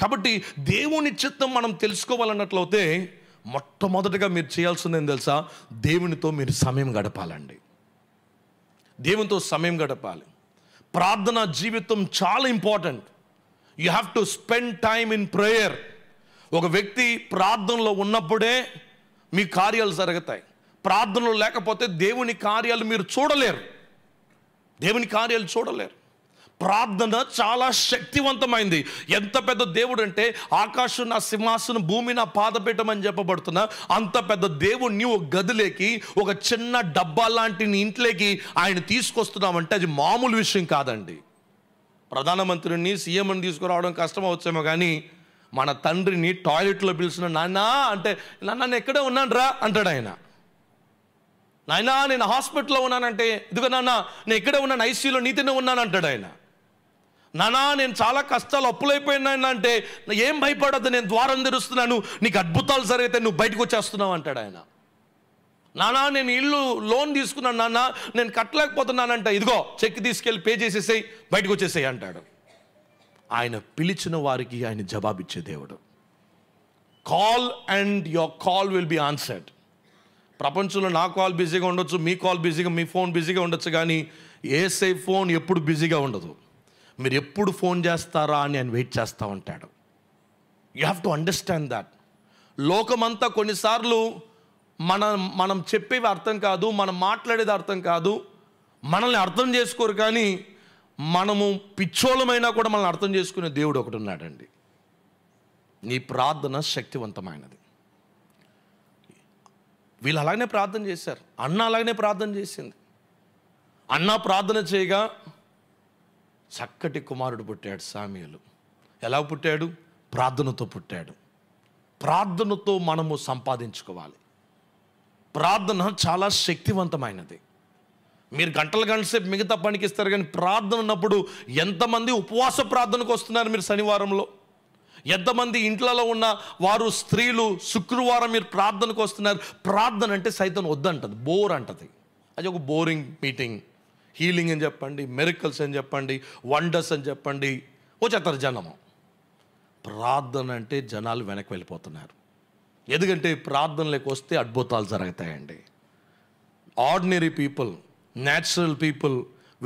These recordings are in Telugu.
కాబట్టి దేవుని చిత్తం మనం తెలుసుకోవాలన్నట్లయితే మొట్టమొదటిగా మీరు చేయాల్సింది ఏం తెలుసా దేవునితో మీరు సమయం గడపాలండి దేవునితో సమయం గడపాలి ప్రార్థన జీవితం చాలా important you have to spend time in prayer ఒక వ్యక్తి ప్రార్థనలో ఉన్నప్పుడే మీ కార్యాలు జరుగుతాయి ప్రార్థనలు లేకపోతే దేవుని కార్యాలు మీరు చూడలేరు దేవుని కార్యాలు చూడలేరు ప్రార్థన చాలా శక్తివంతమైంది ఎంత పెద్ద దేవుడు అంటే ఆకాశం నా సింహాసనం భూమి నా పాదపీఠం అని చెప్పబడుతున్న అంత పెద్ద దేవుణ్ణి ఒక గదిలేకి ఒక చిన్న డబ్బా లాంటి ఇంట్లోకి ఆయన తీసుకొస్తున్నామంటే అది మామూలు విషయం కాదండి ప్రధానమంత్రిని సీఎంని తీసుకురావడం కష్టం అవచ్చేమో కానీ మన తండ్రిని టాయిలెట్లో పిలిచిన నాన్న అంటే నాన్న ఎక్కడే ఉన్నాను రా అంటాడు ఆయన నాయనా నేను హాస్పిటల్లో ఉన్నానంటే ఇదిగో నాన్న నేను ఇక్కడే ఉన్నాను ఐసీయూలో నీతినే ఉన్నాను అంటాడు ఆయన నానా నేను చాలా కష్టాలు అప్పులైపోయినాయన అంటే ఏం భయపడద్దు నేను ద్వారం తెరుస్తున్నాను నీకు అద్భుతాలు జరిగితే నువ్వు బయటకు వచ్చేస్తున్నావు అంటాడు ఆయన నానా నేను ఇల్లు లోన్ తీసుకున్నాను నాన్న నేను కట్టలేకపోతున్నానంట ఇదిగో చెక్ తీసుకెళ్ళి పే చేసేసేయి బయటకు వచ్చేసేయి అంటాడు ఆయన పిలిచిన వారికి ఆయన జవాబిచ్చే దేవుడు call and your call will be answered ప్రపంచంలో నా కాల్ బిజీగా ఉండొచ్చు మీ కాల్ బిజీగా మీ ఫోన్ బిజీగా ఉండొచ్చు కానీ ఏసే ఫోన్ ఎప్పుడు బిజీగా ఉండదు మీరు ఎప్పుడు ఫోన్ చేస్తారా అని ఆయన వెయిట్ చేస్తూ ఉంటాడు you have to understand that లోకమంతా కొన్నిసార్లు మన మనం చెప్పేవి అర్థం కాదు మనం మాట్లాడేది అర్థం కాదు మనల్ని అర్థం చేసుకోరు కానీ మనము పిచ్చోళమైనా కూడా మనల్ని అర్థం చేసుకునే దేవుడు ఒకటి ఉన్నాడండి నీ ప్రార్థన శక్తివంతమైనది వీళ్ళు అలాగనే ప్రార్థన చేశారు అన్న అలాగనే ప్రార్థన చేసింది అన్న ప్రార్థన చేయగా చక్కటి కుమారుడు పుట్టాడు సామీలు ఎలా పుట్టాడు ప్రార్థనతో పుట్టాడు ప్రార్థనతో మనము సంపాదించుకోవాలి ప్రార్థన చాలా శక్తివంతమైనది మీరు గంటల గంటసేపు సేపు మిగతా పనికి ఇస్తారు కానీ ప్రార్థన ఉన్నప్పుడు ఎంతమంది ఉపవాస ప్రార్థనకు వస్తున్నారు మీరు శనివారంలో ఎంతమంది ఇంట్లలో ఉన్న వారు స్త్రీలు శుక్రవారం మీరు ప్రార్థనకు వస్తున్నారు ప్రార్థన అంటే సైతం వద్దంటది బోర్ అంటది అది ఒక బోరింగ్ మీటింగ్ హీలింగ్ అని చెప్పండి మెరికల్స్ అని చెప్పండి వండర్స్ అని చెప్పండి వచ్చేస్తారు జనము ప్రార్థన అంటే జనాలు వెనక్కి వెళ్ళిపోతున్నారు ఎందుకంటే ప్రార్థనలకు వస్తే అద్భుతాలు జరుగుతాయండి ordinary people natural people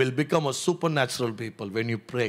will become a supernatural people when you pray